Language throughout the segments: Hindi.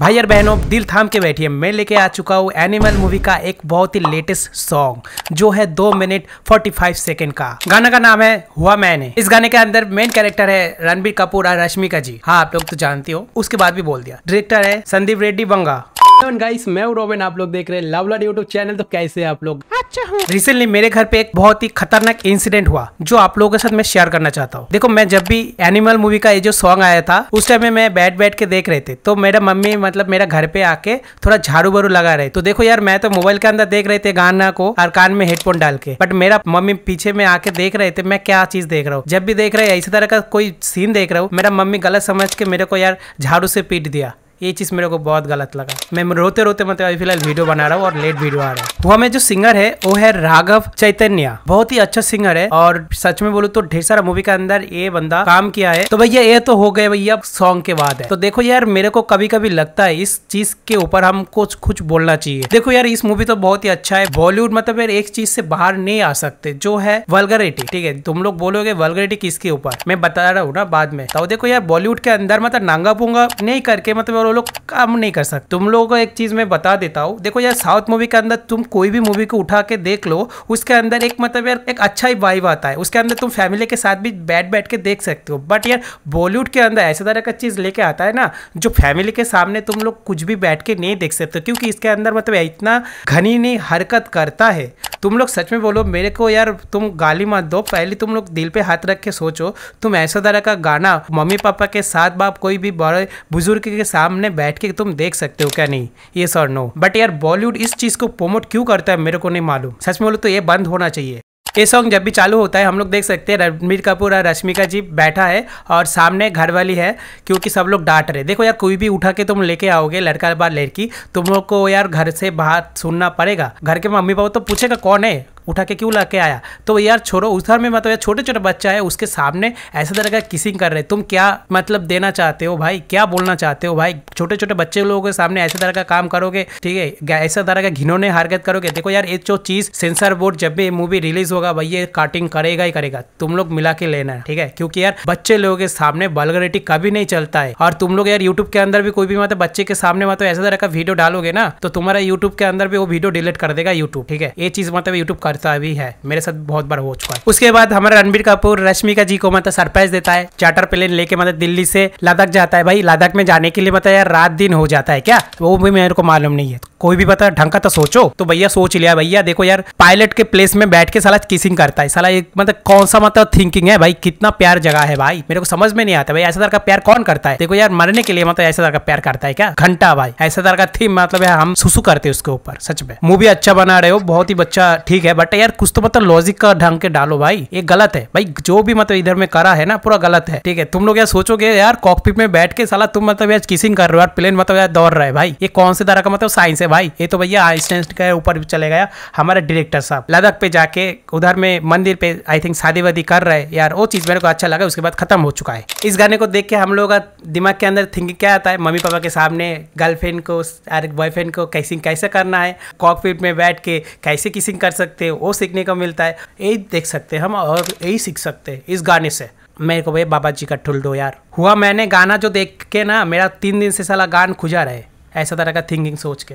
भाई और बहनों दिल थाम के बैठिए मैं लेके आ चुका हूँ एनिमल मूवी का एक बहुत ही लेटेस्ट सॉन्ग जो है दो मिनट 45 सेकंड का गाना का नाम है हुआ मैंने इस गाने के अंदर मेन कैरेक्टर है रणबीर कपूर और रश्मिका जी हाँ आप लोग तो जानती हो उसके बाद भी बोल दिया डायरेक्टर है संदीप रेड्डी बंगा गाइस मैं रोबिन आप लोग देख रहे हैं लवला यूट्यूब चैनल तो कैसे आप लोग अच्छा, हूँ रिसेंटली मेरे घर पे एक बहुत ही खतरनाक इंसिडेंट हुआ जो आप लोगों के साथ मैं शेयर करना चाहता हूँ देखो मैं जब भी एनिमल मूवी का ये जो सॉन्ग आया था उस टाइम में मैं बैठ बैठ के देख रहे थे तो मेरा मम्मी मतलब मेरा घर पे आके थोड़ा झाड़ू बारू लगा रहे तो देखो यार मैं तो मोबाइल के अंदर देख रहे थे गाना को और कान में हेडफोन डाल के बट मेरा मम्मी पीछे में आके देख रहे थे मैं क्या चीज देख रहा हूँ जब भी देख रहे इसी तरह का कोई सीन देख रहा हूँ मेरा मम्मी गलत समझ के मेरे को यार झाड़ू से पीट दिया ये चीज़ मेरे को बहुत गलत लगा मैं रोते रोते मतलब अभी फिलहाल वीडियो बना रहा हूँ और लेट वीडियो आ रहा है वो हमें जो सिंगर है वो है राघव चैतन्य बहुत ही अच्छा सिंगर है और सच में बोलू तो ढेर सारा मूवी के अंदर ये बंदा काम किया है तो भैया ये तो हो गए भैया सॉन्ग के बाद है तो देखो यार मेरे को कभी कभी लगता है इस चीज के ऊपर हम कुछ कुछ बोलना चाहिए देखो यार इस मूवी तो बहुत ही अच्छा है बॉलीवुड मतलब यार एक चीज से बाहर नहीं आ सकते जो है वल्गरिटी ठीक है तुम लोग बोलोगे वल्गरिटी किसके ऊपर मैं बता रहा हूँ ना बाद में तो देखो यार बॉलीवुड के अंदर मतलब नांगा पुंगा नहीं करके मतलब वो लोग काम नहीं कर सकते तुम लोगों को एक चीज़ मैं बता देता हूँ देखो यार साउथ मूवी के अंदर तुम कोई भी मूवी को उठा के देख लो उसके अंदर एक मतलब यार एक अच्छा ही वाइब आता है उसके अंदर तुम फैमिली के साथ भी बैठ बैठ के देख सकते हो बट यार बॉलीवुड के अंदर ऐसे तरह का चीज़ लेके आता है ना जो फैमिली के सामने तुम लोग कुछ भी बैठ के नहीं देख सकते क्योंकि इसके अंदर मतलब इतना घनी नहीं हरकत करता है तुम लोग सच में बोलो मेरे को यार तुम गाली मत दो पहले तुम लोग दिल पे हाथ रख के सोचो तुम ऐसा तरह का गाना मम्मी पापा के साथ बाप कोई भी बड़े बुजुर्ग के सामने बैठ के तुम देख सकते हो क्या नहीं ये सर नो बट यार बॉलीवुड इस चीज़ को प्रमोट क्यों करता है मेरे को नहीं मालूम सच में बोलो तो ये बंद होना चाहिए ये सॉन्ग जब भी चालू होता है हम लोग देख सकते हैं रणबीर कपूर और रश्मिका जी बैठा है और सामने घर वाली है क्योंकि सब लोग डांट रहे देखो यार कोई भी उठा के तुम लेके आओगे लड़का बार लड़की तुम लोग को यार घर से बाहर सुनना पड़ेगा घर के मम्मी पापा तो पूछेगा कौन है उठा के क्यों ला के आया तो यार छोड़ो उस घर में मतलब यार छोटे छोटे बच्चा है उसके सामने ऐसे तरह का किसिंग कर रहे तुम क्या मतलब देना चाहते हो भाई क्या बोलना चाहते हो भाई छोटे छोटे बच्चे लोगों के सामने ऐसे तरह का काम करोगे ठीक है ऐसा तरह का घिनौने हरकत करोगे देखो यार ये जो चीज़ सेंसर बोर्ड जब भी मूवी रिलीज होगा भाई ये काटिंग करेगा ही करेगा तुम लोग मिला के लेना है ठीक है क्योंकि यार बच्चे लोगों के सामने बलगरेटी कभी नहीं चलता है और तुम लोग यार यूट्यूब के अंदर भी कोई भी मतलब बच्चे के सामने मतलब ऐसा तरह का वीडियो डालोगे ना तो तुम्हारा यूट्यूब के अंदर भी वो वीडियो डिलीट कर देगा यूट्यूब ठीक है ये चीज़ मतलब यूट्यूब कर करता भी है मेरे साथ बहुत बार हो चुका है उसके बाद हमारे रणबीर कपूर रश्मिका जी को मतलब सरप्राइज देता है चार्टर प्लेन लेके मतलब दिल्ली से लद्दाख जाता है भाई लद्दाख में जाने के लिए मतलब यार रात दिन हो जाता है क्या वो भी मेरे को मालूम नहीं है कोई भी पता ढंग का तो सोचो तो भैया सोच लिया भैया देखो यार पायलट के प्लेस में बैठ के साला किसिंग करता है साला एक मतलब कौन सा मतलब थिंकिंग है भाई कितना प्यार जगह है भाई मेरे को समझ में नहीं आता भाई ऐसा तरह का प्यार कौन करता है देखो यार मरने के लिए मतलब ऐसा तरह का प्यार करता है क्या घंटा भाई ऐसा तरह का थीम मतलब हम सुसु करते उसके ऊपर सच में मूवी अच्छा बना रहे हो बहुत ही बच्चा ठीक है बट यार कुछ तो मतलब लॉजिक का ढंग के डालो भाई ये गलत है भाई जो भी मतलब इधर में करा है ना पूरा गलत है ठीक है तुम लोग यार सोचोगे यार कॉकपिट में बैठ के साला तुम मतलब यार किसिंग कर रहे हो यार प्लेन मतलब यार दौड़ रहे भाई ये कौन से तरह का मतलब साइंस है से भाई ये तो भैया असिस्टेंट के ऊपर चले गया हमारे डायरेक्टर साहब लद्दाख पे जाके उधर में मंदिर पे आई थिंक शादी वादी कर रहे यार वो चीज़ मेरे को अच्छा लगा उसके बाद खत्म हो चुका है इस गाने को देख के हम लोग का दिमाग के अंदर थिंकिंग क्या आता है मम्मी पापा के सामने गर्लफ्रेंड को अरे बॉयफ्रेंड को कैसिंग कैसे करना है कॉकपिट में बैठ के कैसे किसिंग कर सकते हैं वो सीखने को मिलता है यही देख सकते हैं हम और यही सीख सकते हैं इस गाने से मेरे को भाई बाबा जी का ठुल दो यार हुआ मैंने गाना जो देख के ना मेरा तीन दिन से साला गान खुजा रहे ऐसा तरह का थिंकिंग सोच के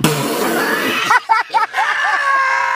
Boom.